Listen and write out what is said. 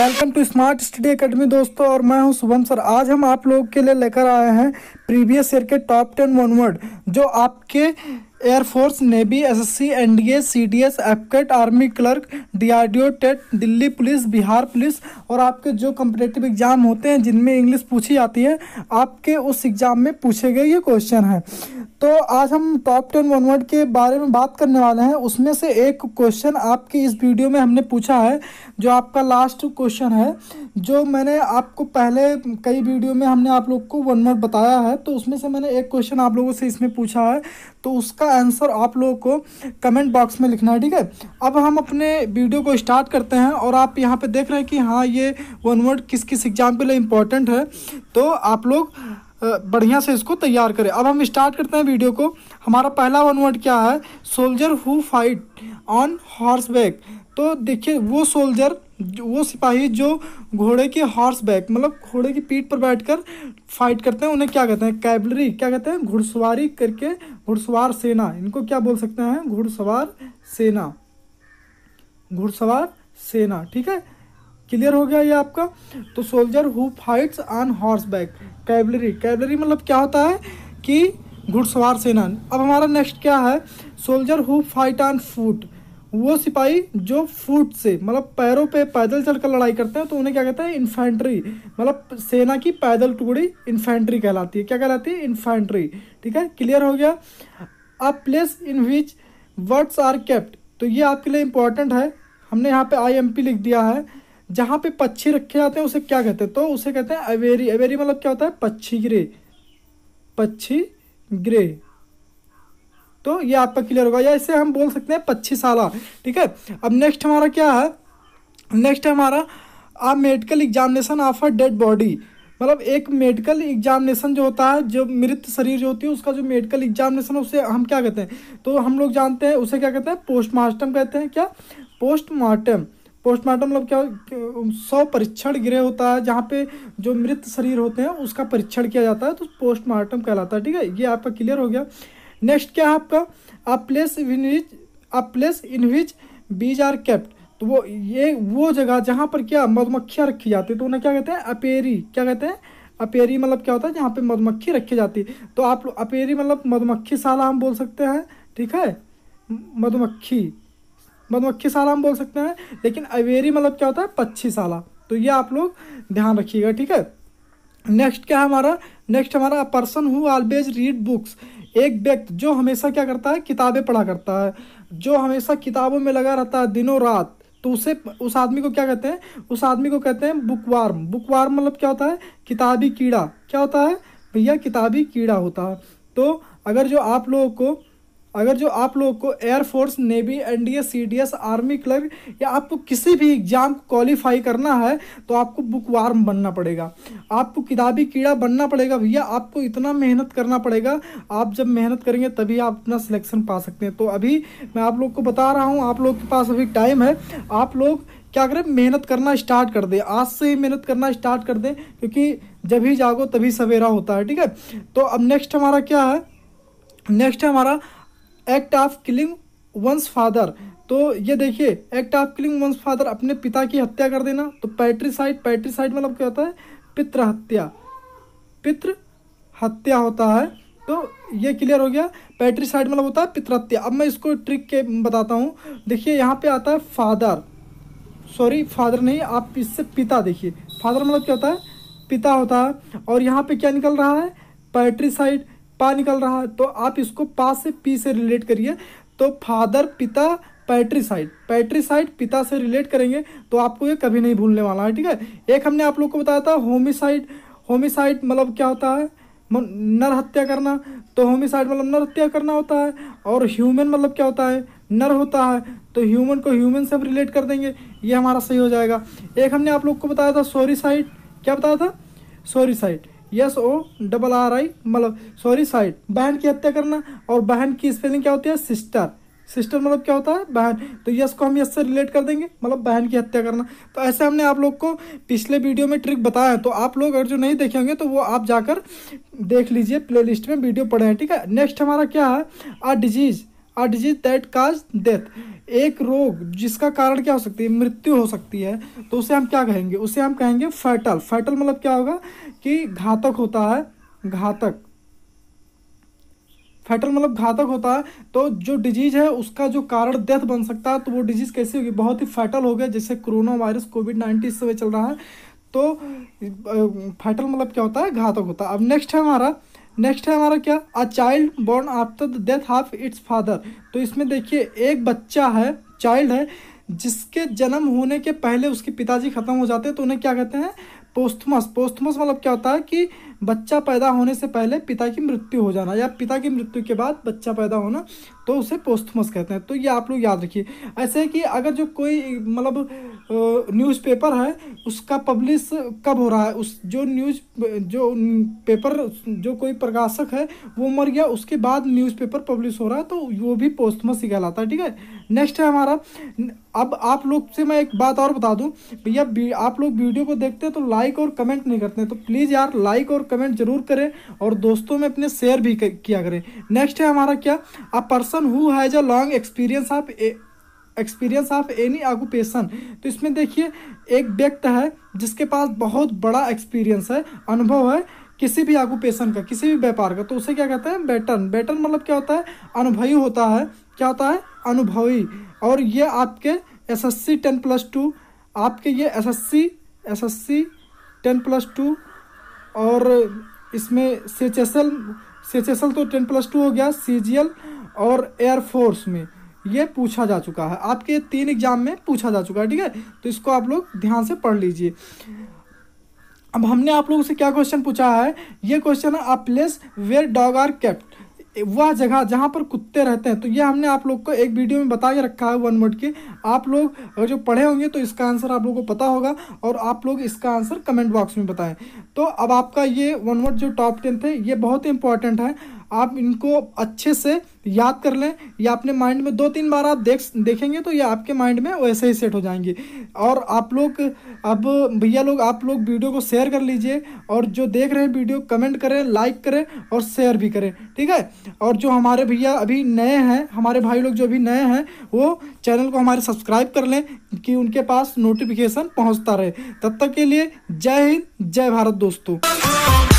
welcome to smart study academy दोस्तों और मैं हूं शुभम सर आज हम आप लोग के लिए लेकर आए हैं प्रीवियस ईयर के टॉप टेन वनवर्ड जो आपके air force navy S S C N D A C D S AFCAT army clerk D R D O TET Delhi police Bihar police और आपके जो कम्पिटेटिव एग्ज़ाम होते हैं जिनमें इंग्लिश पूछी जाती है आपके उस एग्ज़ाम में पूछे गए ये क्वेश्चन हैं तो आज हम टॉप टेन वन वर्ड के बारे में बात करने वाले हैं उसमें से एक क्वेश्चन आपके इस वीडियो में हमने पूछा है जो आपका लास्ट क्वेश्चन है जो मैंने आपको पहले कई वीडियो में हमने आप लोग को वन वर्ड बताया है तो उसमें से मैंने एक क्वेश्चन आप लोगों से इसमें पूछा है तो उसका आंसर आप लोगों को कमेंट बॉक्स में लिखना है ठीक है अब हम अपने वीडियो को स्टार्ट करते हैं और आप यहाँ पे देख रहे हैं कि हाँ ये वन वर्ड किस किस एग्जाम के लिए इम्पोर्टेंट है तो आप लोग बढ़िया से इसको तैयार करें अब हम स्टार्ट करते हैं वीडियो को हमारा पहला वन वर्ड क्या है soldier who fight on horseback तो देखिए वो सोल्जर वो सिपाही जो घोड़े के हॉर्स बैक मतलब घोड़े की पीठ पर बैठकर फाइट करते हैं उन्हें क्या कहते हैं कैबलरी क्या कहते हैं घुड़सवारी करके घुड़सवार सेना इनको क्या बोल सकते हैं घुड़सवार सेना घुड़सवार सेना ठीक है क्लियर हो गया ये आपका तो soldier who fights on horseback cavalry cavalry मतलब क्या होता है कि घुड़सवार सेना अब हमारा नेक्स्ट क्या है soldier who fight on foot वो सिपाही जो फूट से मतलब पैरों पे पैदल चलकर लड़ाई करते हैं तो उन्हें क्या कहते हैं इन्फेंट्री मतलब सेना की पैदल टुकड़ी इन्फेंट्री कहलाती है क्या कहलाती है इन्फेंट्री ठीक है क्लियर हो गया a place in which words are kept तो ये आपके लिए इम्पोर्टेंट है हमने यहाँ पे आईएमपी लिख दिया है जहाँ पे पक्षी रखे जाते हैं उसे क्या कहते हैं तो उसे कहते हैं अवेरी अवेरी मतलब क्या होता है पक्षी ग्रे पक्षी ग्रे तो ये आपका क्लियर होगा या इसे हम बोल सकते हैं पक्षीशाला ठीक है अब नेक्स्ट हमारा क्या है नेक्स्ट हमारा a medical examination of a dead body मतलब एक मेडिकल एग्जामिनेशन जो होता है जो मृत शरीर जो होती है उसका जो मेडिकल एग्जामिनेशन है उसे हम क्या कहते हैं तो हम लोग जानते हैं उसे क्या कहते हैं पोस्टमार्टम कहते हैं क्या पोस्टमार्टम पोस्टमार्टम मतलब क्या सौ परीक्षण गृह होता है जहाँ पे जो मृत शरीर होते हैं उसका परीक्षण किया जाता है तो पोस्टमार्टम कहलाता है ठीक है ये आपका क्लियर हो गया नेक्स्ट क्या है आपका अ place in which a place in which bees are kept तो वो ये वो जगह जहाँ पर क्या मधुमक्खियाँ रखी जाती है तो उन्हें क्या कहते हैं अपेरी क्या कहते हैं अपेरी मतलब क्या होता है जहाँ पे मधुमक्खी रखी जाती है तो आप अपेरी मतलब मधुमक्खी साला हम बोल सकते हैं ठीक है मधुमक्खी मधुमक्खी मतलब साला हम बोल सकते हैं लेकिन अवेरी मतलब क्या होता है पक्षी साला तो ये आप लोग ध्यान रखिएगा ठीक है नेक्स्ट क्या है हमारा नेक्स्ट हमारा person who always read books एक व्यक्ति जो हमेशा क्या करता है किताबें पढ़ा करता है जो हमेशा किताबों में लगा रहता है दिनों रात तो उसे उस आदमी को क्या कहते हैं उस आदमी को कहते हैं बुकवार्म बुकवार्म मतलब क्या होता है किताबी कीड़ा क्या होता है भैया किताबी कीड़ा होता है तो अगर जो आप लोगों को अगर जो आप लोग को air force navy D S army clerk या आपको किसी भी एग्ज़ाम को क्वालिफाई करना है तो आपको बुक वार्म बनना पड़ेगा आपको किताबी कीड़ा बनना पड़ेगा भैया आपको इतना मेहनत करना पड़ेगा आप जब मेहनत करेंगे तभी आप अपना सिलेक्शन पा सकते हैं तो अभी मैं आप लोग को बता रहा हूँ आप लोग के पास अभी टाइम है आप लोग क्या करें मेहनत करना स्टार्ट कर दें आज से ही मेहनत करना स्टार्ट कर दें क्योंकि जब ही जागो तभी सवेरा होता है ठीक है तो अब नेक्स्ट हमारा क्या है नेक्स्ट है हमारा act of killing one's father तो ये देखिए act of killing one's father अपने पिता की हत्या कर देना तो पैट्रीसाइड पैट्रीसाइड मतलब क्या होता है पित्र हत्या पित्र हत्या होता है तो ये क्लियर हो गया पैट्रीसाइड मतलब होता है पितृहत्या अब मैं इसको ट्रिक के बताता हूँ देखिए यहाँ पे आता है फादर सॉरी फादर नहीं आप इससे पिता देखिए फादर मतलब क्या होता है पिता होता है और यहाँ पे क्या निकल रहा है पैट्रीसाइड पा निकल रहा है तो आप इसको पा से पी से रिलेट करिए तो फादर पिता पैट्रीसाइड पैट्रीसाइड पिता से रिलेट करेंगे तो आपको ये कभी नहीं भूलने वाला है ठीक है एक हमने आप लोग को बताया था होमिसाइड होमिसाइड मतलब क्या होता है नर हत्या करना तो होमिसाइड मतलब नर हत्या करना होता है और ह्यूमन मतलब क्या होता है नर होता है तो ह्यूमन को ह्यूमन से रिलेट कर देंगे ये हमारा सही हो जाएगा एक हमने आप लोग को बताया था सोरीसाइड क्या बताया था sororicide yes O double R I मतलब सॉरी साइड बहन की हत्या करना और बहन की स्पेलिंग क्या होती है सिस्टर सिस्टर मतलब क्या होता है बहन तो यस को हम यस से रिलेट कर देंगे मतलब बहन की हत्या करना तो ऐसे हमने आप लोग को पिछले वीडियो में ट्रिक बताया है तो आप लोग अगर जो नहीं देखे होंगे तो वो आप जाकर देख लीजिए प्लेलिस्ट में वीडियो पढ़े हैं ठीक है नेक्स्ट हमारा क्या है a disease a disease that cause death एक रोग जिसका कारण क्या हो सकती है मृत्यु हो सकती है तो उसे हम क्या कहेंगे उसे हम कहेंगे फैटल फैटल मतलब क्या होगा कि घातक होता है घातक फैटल मतलब घातक होता है तो जो डिजीज़ है उसका जो कारण डेथ बन सकता है तो वो डिजीज़ कैसी होगी बहुत ही फैटल हो गया जैसे कोरोना वायरस कोविड नाइन्टीन से चल रहा है तो फैटल मतलब क्या होता है घातक होता है अब नेक्स्ट है हमारा नेक्स्ट है हमारा क्या a child born after the death of its father तो इसमें देखिए एक बच्चा है चाइल्ड है जिसके जन्म होने के पहले उसके पिताजी ख़त्म हो जाते हैं तो उन्हें क्या कहते हैं पोस्थमस पोस्थमस मतलब क्या होता है कि बच्चा पैदा होने से पहले पिता की मृत्यु हो जाना या पिता की मृत्यु के बाद बच्चा पैदा होना तो उसे पोस्थमस कहते हैं तो ये आप लोग याद रखिए ऐसे कि अगर जो कोई मतलब न्यूज़पेपर है उसका पब्लिश कब हो रहा है उस जो न्यूज जो पेपर जो कोई प्रकाशक है वो मर गया उसके बाद न्यूज़पेपर पब्लिश हो रहा है तो वो भी पोस्टमस ही कहलाता है ठीक है नेक्स्ट है हमारा अब आप लोग से मैं एक बात और बता दूं भैया आप लोग वीडियो को देखते हैं तो लाइक और कमेंट नहीं करते हैं तो प्लीज़ यार लाइक और कमेंट जरूर करें और दोस्तों में अपने शेयर भी किया करें नेक्स्ट है हमारा क्या a person who has a long experience of experience of any occupation तो इसमें देखिए एक व्यक्ति है जिसके पास बहुत बड़ा एक्सपीरियंस है अनुभव है किसी भी ऑक्यूपेशन का किसी भी व्यापार का तो उसे क्या कहते हैं बैटन बैटन मतलब क्या होता है अनुभवी होता है क्या होता है अनुभवी और ये आपके S S C ten plus two आपके ये S S C S S C ten plus two और इसमें C H S L C H S L तो टेन प्लस टू हो गया सी जी एल और एयरफोर्स में ये पूछा जा चुका है आपके तीन एग्जाम में पूछा जा चुका है ठीक है तो इसको आप लोग ध्यान से पढ़ लीजिए अब हमने आप लोगों से क्या क्वेश्चन पूछा है ये क्वेश्चन है a place where dog are kept वह जगह जहाँ पर कुत्ते रहते हैं तो ये हमने आप लोग को एक वीडियो में बता के रखा है वन वर्ड के आप लोग अगर जो पढ़े होंगे तो इसका आंसर आप लोगों को पता होगा और आप लोग इसका आंसर कमेंट बॉक्स में बताएं तो अब आपका ये वन वर्ड जो टॉप टेन थे ये बहुत ही इंपॉर्टेंट है आप इनको अच्छे से याद कर लें या अपने माइंड में दो तीन बार आप देख देखेंगे तो ये आपके माइंड में वैसे ही सेट हो जाएंगे और आप लोग अब भैया लोग आप लोग वीडियो को शेयर कर लीजिए और जो देख रहे हैं वीडियो कमेंट करें लाइक करें और शेयर भी करें ठीक है और जो हमारे भैया अभी नए हैं हमारे भाई लोग जो अभी नए हैं वो चैनल को हमारे सब्सक्राइब कर लें कि उनके पास नोटिफिकेशन पहुँचता रहे तब तक के लिए जय हिंद जय भारत दोस्तों